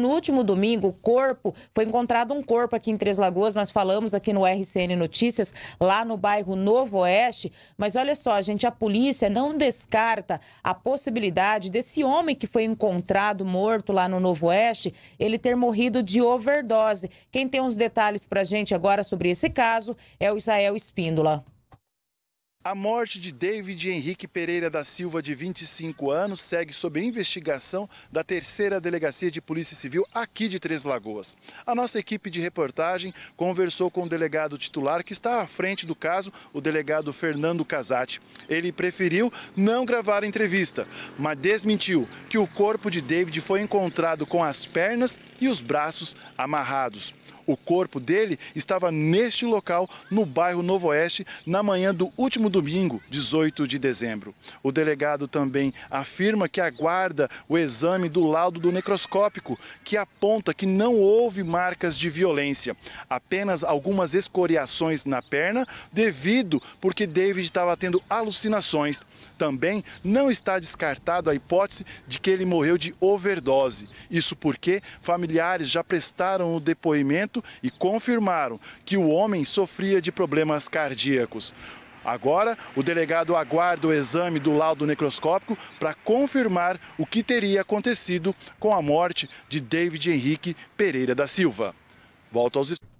No último domingo, o corpo, foi encontrado um corpo aqui em Três Lagoas, nós falamos aqui no RCN Notícias, lá no bairro Novo Oeste, mas olha só, gente, a polícia não descarta a possibilidade desse homem que foi encontrado morto lá no Novo Oeste, ele ter morrido de overdose. Quem tem uns detalhes pra gente agora sobre esse caso é o Israel Espíndola. A morte de David Henrique Pereira da Silva, de 25 anos, segue sob investigação da terceira delegacia de Polícia Civil aqui de Três Lagoas. A nossa equipe de reportagem conversou com o delegado titular que está à frente do caso, o delegado Fernando Casati. Ele preferiu não gravar a entrevista, mas desmentiu que o corpo de David foi encontrado com as pernas e os braços amarrados. O corpo dele estava neste local, no bairro Novo Oeste, na manhã do último domingo, 18 de dezembro. O delegado também afirma que aguarda o exame do laudo do necroscópico, que aponta que não houve marcas de violência, apenas algumas escoriações na perna, devido porque David estava tendo alucinações. Também não está descartado a hipótese de que ele morreu de overdose. Isso porque familiares já prestaram o depoimento e confirmaram que o homem sofria de problemas cardíacos. Agora, o delegado aguarda o exame do laudo necroscópico para confirmar o que teria acontecido com a morte de David Henrique Pereira da Silva. Volto aos estudos.